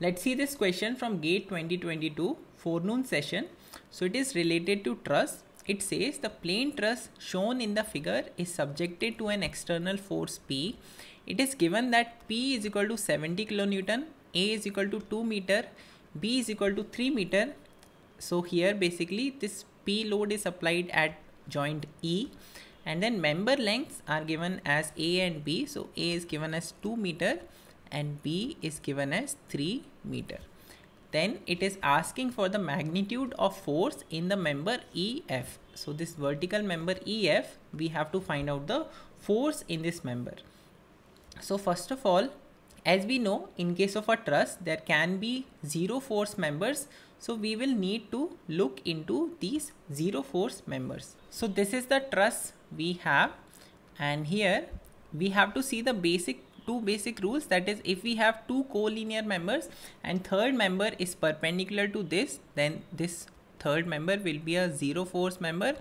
Let's see this question from GATE 2022 forenoon session. So it is related to truss. It says the plane truss shown in the figure is subjected to an external force P. It is given that P is equal to 70 kilonewton, A is equal to 2 meter, B is equal to 3 meter. So here basically this P load is applied at joint E and then member lengths are given as A and B. So A is given as 2 meter and B is given as 3 meter. Then it is asking for the magnitude of force in the member EF. So this vertical member EF, we have to find out the force in this member. So first of all, as we know, in case of a truss, there can be zero force members. So we will need to look into these zero force members. So this is the truss we have and here we have to see the basic two basic rules that is if we have two collinear members and third member is perpendicular to this then this third member will be a zero force member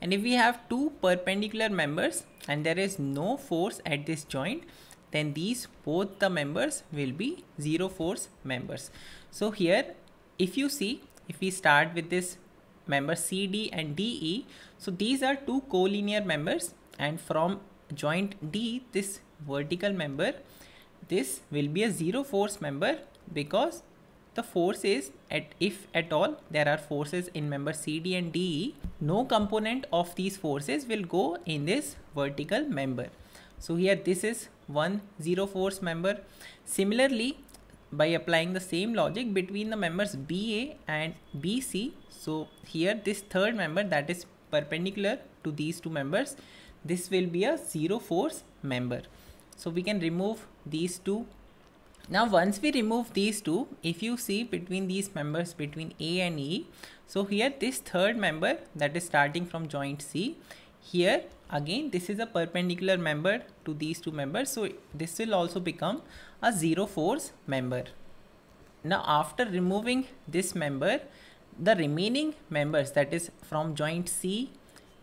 and if we have two perpendicular members and there is no force at this joint then these both the members will be zero force members. So here if you see if we start with this member CD and DE so these are two collinear members and from joint D, this vertical member, this will be a zero force member because the force is at if at all there are forces in member CD and DE, no component of these forces will go in this vertical member. So here this is one zero force member. Similarly, by applying the same logic between the members BA and BC, so here this third member that is perpendicular to these two members this will be a zero force member so we can remove these two now once we remove these two if you see between these members between a and e so here this third member that is starting from joint c here again this is a perpendicular member to these two members so this will also become a zero force member now after removing this member the remaining members that is from joint c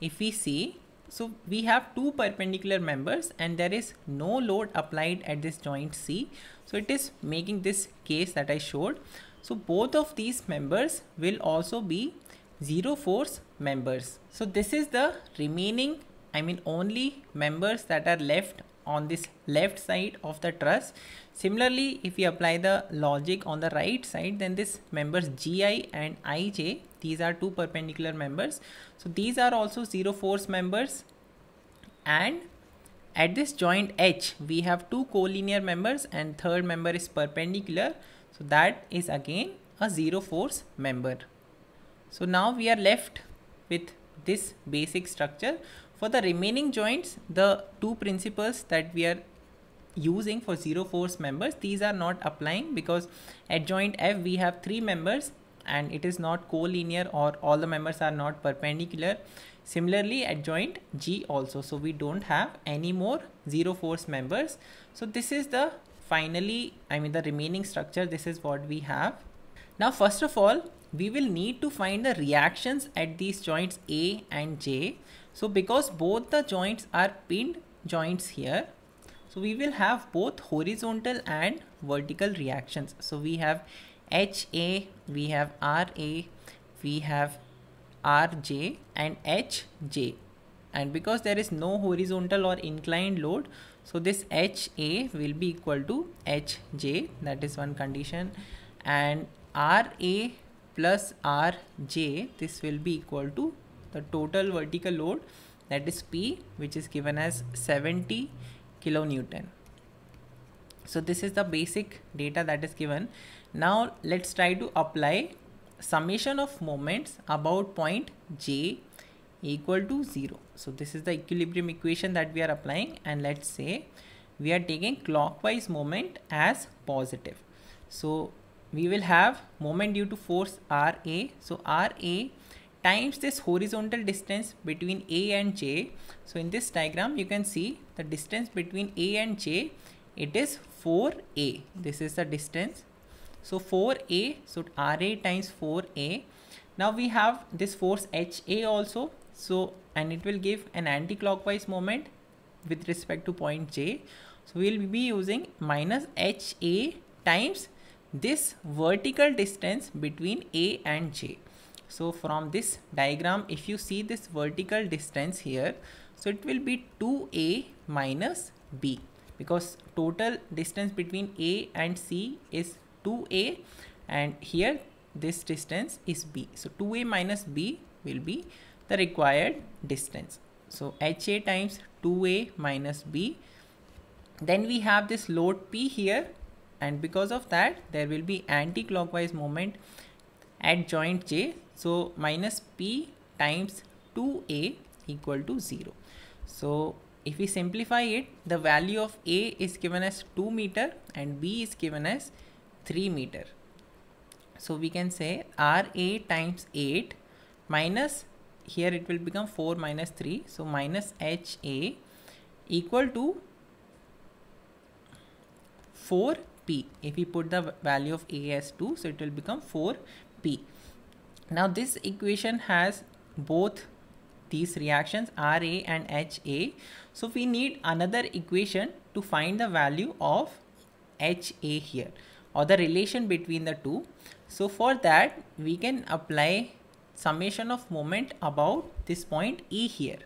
if we see so we have two perpendicular members and there is no load applied at this joint C. So it is making this case that I showed. So both of these members will also be zero force members. So this is the remaining, I mean only members that are left on this left side of the truss. Similarly, if we apply the logic on the right side, then this members GI and IJ, these are two perpendicular members. So these are also zero force members and at this joint H, we have two collinear members and third member is perpendicular. So that is again a zero force member. So now we are left with this basic structure for the remaining joints, the two principles that we are using for zero force members, these are not applying because at joint F we have three members and it is not collinear or all the members are not perpendicular. Similarly at joint G also, so we don't have any more zero force members. So this is the finally, I mean the remaining structure, this is what we have. Now first of all, we will need to find the reactions at these joints A and J. So because both the joints are pinned joints here, so we will have both horizontal and vertical reactions. So we have HA, we have RA, we have RJ and HJ. And because there is no horizontal or inclined load, so this HA will be equal to HJ, that is one condition. And RA plus rj this will be equal to the total vertical load that is p which is given as 70 kilonewton so this is the basic data that is given now let's try to apply summation of moments about point j equal to 0 so this is the equilibrium equation that we are applying and let's say we are taking clockwise moment as positive so we will have moment due to force RA. So RA times this horizontal distance between A and J. So in this diagram, you can see the distance between A and J, it is 4A. This is the distance. So 4A, so RA times 4A. Now we have this force HA also. So, and it will give an anti-clockwise moment with respect to point J. So we'll be using minus HA times this vertical distance between A and J. So from this diagram, if you see this vertical distance here, so it will be 2A minus B because total distance between A and C is 2A and here this distance is B. So 2A minus B will be the required distance. So HA times 2A minus B. Then we have this load P here and because of that there will be anti-clockwise moment at joint j so minus p times 2a equal to 0 so if we simplify it the value of a is given as 2 meter and b is given as 3 meter so we can say ra times 8 minus here it will become 4 minus 3 so minus ha equal to 4 p. If we put the value of a as 2, so it will become 4p. Now this equation has both these reactions Ra and Ha. So we need another equation to find the value of Ha here or the relation between the two. So for that we can apply summation of moment about this point E here.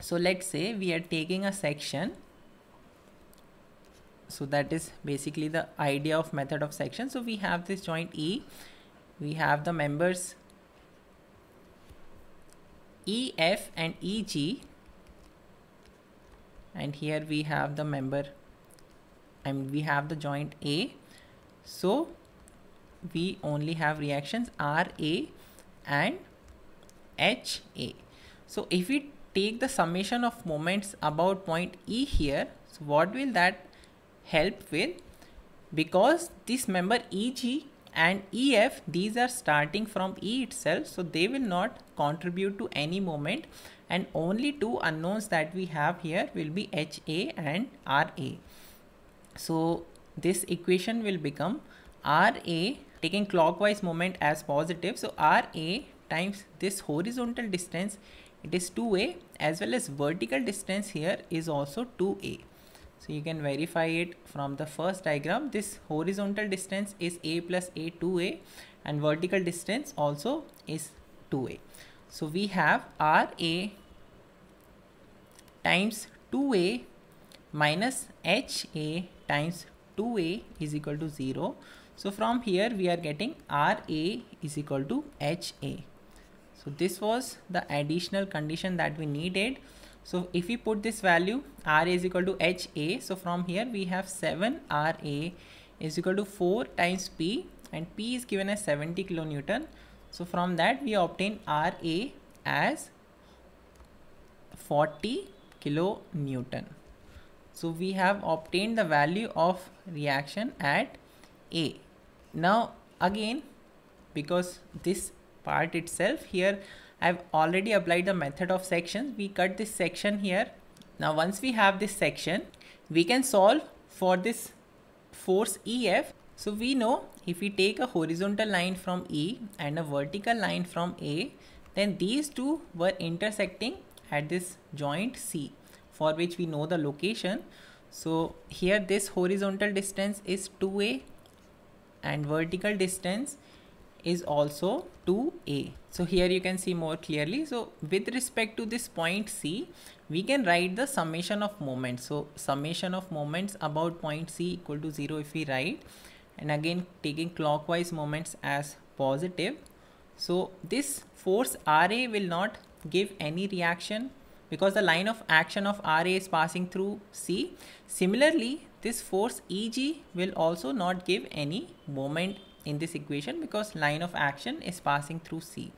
So let's say we are taking a section so that is basically the idea of method of section so we have this joint e we have the members ef and eg and here we have the member and we have the joint a so we only have reactions ra and ha so if we take the summation of moments about point e here so what will that help with because this member EG and EF these are starting from E itself so they will not contribute to any moment and only two unknowns that we have here will be HA and RA. So this equation will become RA taking clockwise moment as positive so RA times this horizontal distance it is 2a as well as vertical distance here is also 2a so you can verify it from the first diagram. This horizontal distance is a plus a 2a and vertical distance also is 2a. So we have RA times 2a minus HA times 2a is equal to 0. So from here we are getting RA is equal to HA. So this was the additional condition that we needed. So if we put this value RA is equal to HA, so from here we have 7 RA is equal to 4 times P and P is given as 70 kilonewton. So from that we obtain RA as 40 kilonewton. So we have obtained the value of reaction at A. Now again because this part itself here I've already applied the method of sections. We cut this section here. Now once we have this section, we can solve for this force EF. So we know if we take a horizontal line from E and a vertical line from A, then these two were intersecting at this joint C for which we know the location. So here this horizontal distance is 2A and vertical distance is also 2a. So here you can see more clearly. So with respect to this point C, we can write the summation of moments. So summation of moments about point C equal to 0 if we write and again taking clockwise moments as positive. So this force RA will not give any reaction because the line of action of RA is passing through C. Similarly, this force EG will also not give any moment in this equation because line of action is passing through C.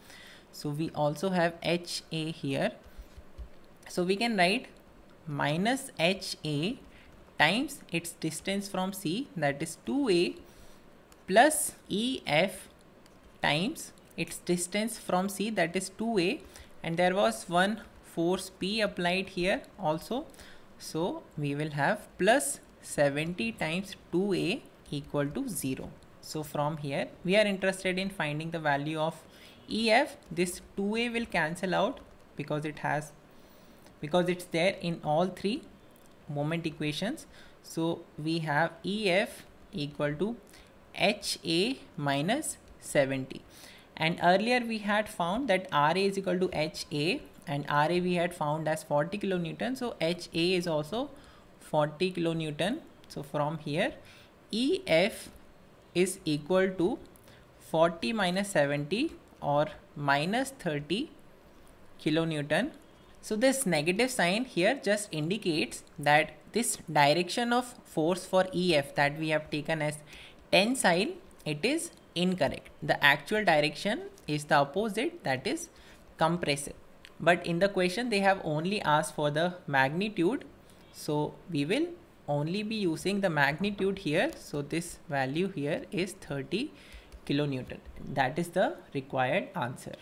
So we also have HA here. So we can write minus HA times its distance from C that is 2A plus EF times its distance from C that is 2A and there was one force P applied here also. So we will have plus 70 times 2A equal to 0. So from here, we are interested in finding the value of EF. This 2A will cancel out because it has, because it's there in all three moment equations. So we have EF equal to HA minus 70. And earlier we had found that RA is equal to HA and RA we had found as 40 kilonewton. So HA is also 40 kilonewton. So from here EF is equal to 40 minus 70 or minus 30 kilonewton. So this negative sign here just indicates that this direction of force for EF that we have taken as tensile, it is incorrect. The actual direction is the opposite that is compressive. But in the question they have only asked for the magnitude. So we will only be using the magnitude here. So this value here is 30 kilonewton. That is the required answer.